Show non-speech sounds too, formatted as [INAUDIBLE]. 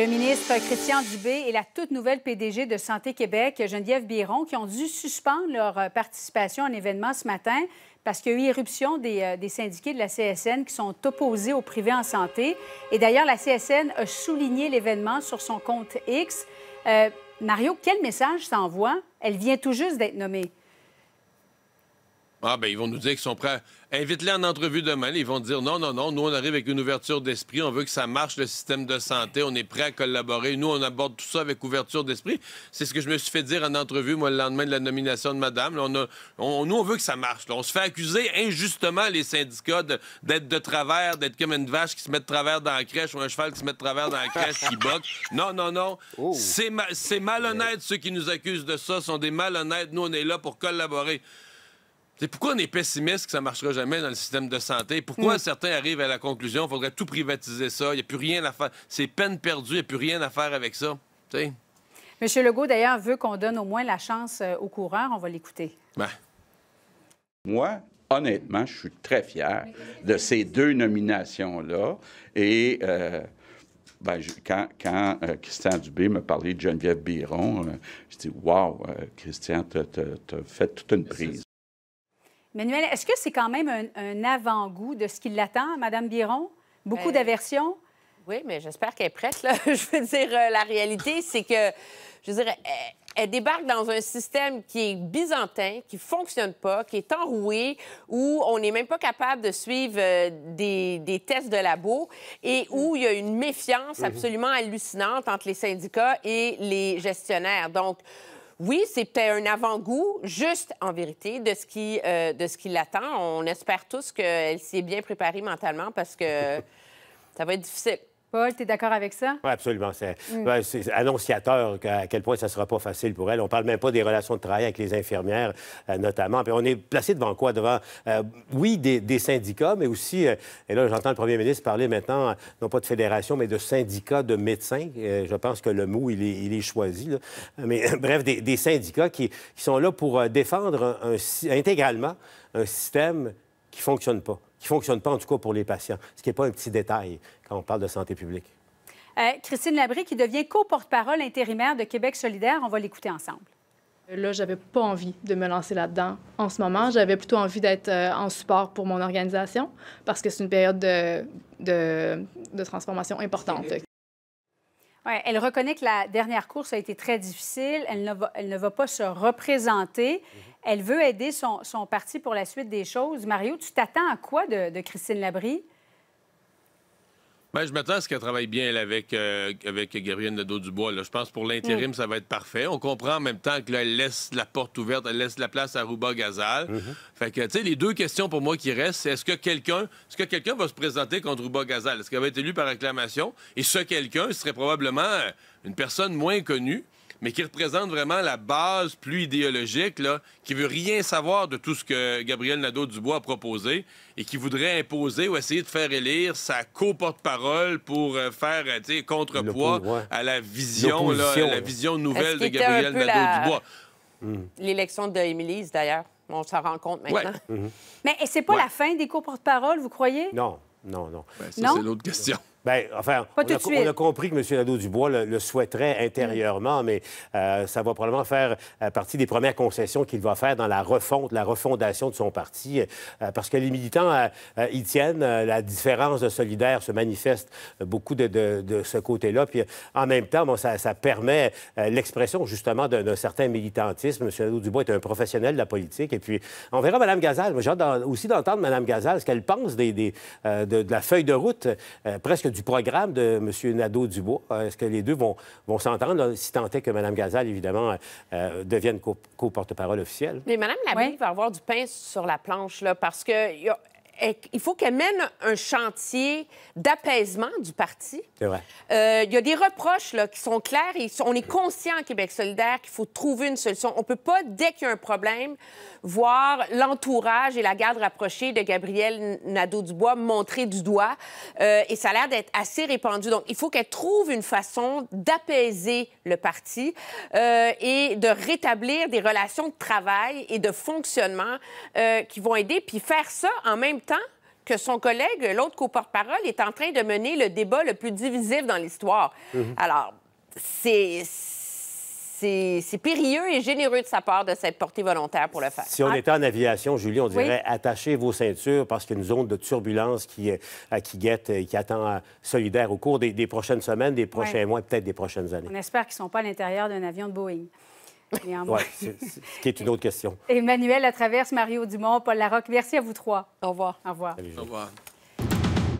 Le ministre Christian Dubé et la toute nouvelle PDG de Santé Québec, Geneviève Biron, qui ont dû suspendre leur euh, participation à un événement ce matin parce qu'il y a eu éruption des, euh, syndiqués de la CSN qui sont opposés au privé en santé. Et d'ailleurs, la CSN a souligné l'événement sur son compte X. Euh, Mario, quel message s'envoie? Elle vient tout juste d'être nommée. Ah, ben, ils vont nous dire qu'ils sont prêts. Invite-les en entrevue demain. Ils vont dire non, non, non. Nous, on arrive avec une ouverture d'esprit. On veut que ça marche, le système de santé. On est prêt à collaborer. Nous, on aborde tout ça avec ouverture d'esprit. C'est ce que je me suis fait dire en entrevue, moi, le lendemain de la nomination de madame. on a... on... nous, on veut que ça marche. On se fait accuser injustement, les syndicats, d'être de... travers, d'être comme une vache qui se met de travers dans la crèche ou un cheval qui se met de travers dans la crèche qui [LAUGHS] boque. Non, non, non. Oh. C'est malhonnête, ceux qui nous accusent de ça. sont des malhonnêtes. Nous, on est là pour collaborer pourquoi on est pessimiste que ça ne marchera jamais dans le système de santé? Pourquoi mm. certains arrivent à la conclusion qu'il faudrait tout privatiser ça? Il n'y a plus rien à faire. C'est peine perdue, il n'y a plus rien à faire avec ça. Monsieur M. Legault, d'ailleurs, veut qu'on donne au moins la chance euh, aux coureurs. On va l'écouter. Ben. Moi, honnêtement, je suis très fier de ces deux nominations-là. Et. Euh, ben, quand, euh, Christian Dubé me parlait de Geneviève Biron, je dis Wow, Christian, tu as fait toute une ben, prise. Manuel, est-ce que c'est quand même un, avant-goût de ce qui l'attend, Madame Biron? Beaucoup ben, d'aversion? Oui, mais j'espère qu'elle est prête. [LAUGHS] je veux dire, euh, la réalité, c'est que, je veux elle, débarque dans un système qui est byzantin, qui fonctionne pas, qui est enroué, où on n'est même pas capable de suivre euh, des, tests de labo et où il y a une méfiance mhm. absolument hallucinante entre les syndicats et les gestionnaires. Donc, oui, c'était un avant-goût, juste en vérité, de ce qui, euh, de ce qui l'attend. On espère tous qu'elle s'est bien préparée mentalement parce que [LAUGHS] ça va être difficile. Paul, tu es d'accord avec ça? Oui, absolument. C'est mm. ben, annonciateur à quel point ça ne sera pas facile pour elle. On ne parle même pas des relations de travail avec les infirmières, euh, notamment. Puis on est placé devant quoi? Devant, euh, oui, des, syndicats, mais aussi, euh, et là, j'entends le premier ministre parler maintenant, non pas de fédération, mais de syndicats de médecins. je pense que le mot, il est, choisi. Mais [LAUGHS] bref, des, syndicats qui, sont là pour défendre intégralement un système qui ne fonctionne pas, qui ne pas en tout cas pour les patients, ce qui n'est pas un petit détail quand on parle de santé publique. Euh, Christine Labrie, qui devient co-porte-parole intérimaire de Québec solidaire, on va l'écouter ensemble. Là, j'avais pas envie de me lancer là-dedans en ce moment. J'avais plutôt envie d'être euh, en support pour mon organisation parce que c'est une période de, de, de transformation importante elle reconnaît que la dernière course a été très difficile. Elle ne va, pas se représenter. Elle veut aider son, parti pour la suite des choses. Mario, tu t'attends à quoi de, de Christine Labrie? Ben, je m'attends à ce qu'elle travaille bien avec, euh, avec Gabrielle Nadeau-Dubois. Je pense pour l'intérim, mm. ça va être parfait. On comprend en même temps que laisse la porte ouverte, elle laisse la place à Rouba Gazal. Mm-hmm. les deux questions pour moi qui restent, c'est est-ce que quelqu'un est-ce que quelqu'un va se présenter contre Rouba Gazal? Est-ce qu'elle va être élue par acclamation? Et ce quelqu'un serait probablement euh, une personne moins connue mais qui représente vraiment la base plus idéologique, là, qui veut rien savoir de tout ce que Gabriel Nadeau-Dubois a proposé et qui voudrait imposer ou essayer de faire élire sa co-porte-parole pour euh, faire euh, contrepoids à la vision, là, à la vision nouvelle de Gabriel Nadeau-Dubois. Hmm. La... de L'élection d'ailleurs. On s'en rend compte maintenant. Mhm. Mais ce Mais c'est pas la fin des co porte vous croyez? Non, non, non. Ben, c'est l'autre question. Ben, enfin, on a, compris que M. Nadeau-Dubois le, souhaiterait mm. intérieurement, mais euh, ça va probablement faire euh, partie des premières concessions qu'il va faire dans la refonte, la refondation de son parti, euh, parce que les militants y tiennent. la différence de solidaire se manifeste beaucoup de, ce côté-là. Puis en même temps, ça, permet l'expression justement d'un certain militantisme. M. Nadeau-Dubois est un professionnel de la politique. Et puis, on verra Mme Gazal. J'ai hâte aussi d'entendre Mme Gazal, ce qu'elle pense de, de, la feuille de route presque du programme de M. Nadeau-Dubois. Euh, est-ce que les deux vont, vont s'entendre, si tant est que Mme Gazal, évidemment, euh, euh, devienne co-porte-parole officielle? Mais Mme Labrie va avoir du pain sur la planche, là, parce que y a il faut qu'elle mène un chantier d'apaisement du parti. C'est vrai. Euh, il y a des reproches là, qui sont clairs on est conscient Québec solidaire qu'il faut trouver une solution. On ne peut pas, dès qu'il y a un problème, voir l'entourage et la garde rapprochée de Gabriel Nadeau-Dubois montrer du doigt. Euh, et ça a l'air d'être assez répandu. Donc, il faut qu'elle trouve une façon d'apaiser le parti euh, et de rétablir des relations de travail et de fonctionnement qui vont aider. Puis faire ça en même temps que son collègue, l'autre coporte-parole, est en train de mener le débat le plus divisif dans l'histoire. Mhm. Alors, c'est c'est périlleux et généreux de sa part de s'être porté volontaire pour le faire. Si on ah. était en aviation, Julie, on dirait attachez vos ceintures parce qu'il y a une zone de turbulence qui, qui guette et qui attend euh, solidaire au cours des, prochaines semaines, des prochains mois, peut-être des prochaines années. On espère qu'ils ne sont pas à l'intérieur d'un avion de Boeing ce qui est une autre question. Emmanuel travers Mario Dumont, Paul Larocque, merci à vous trois. Au revoir. Au revoir. Au revoir.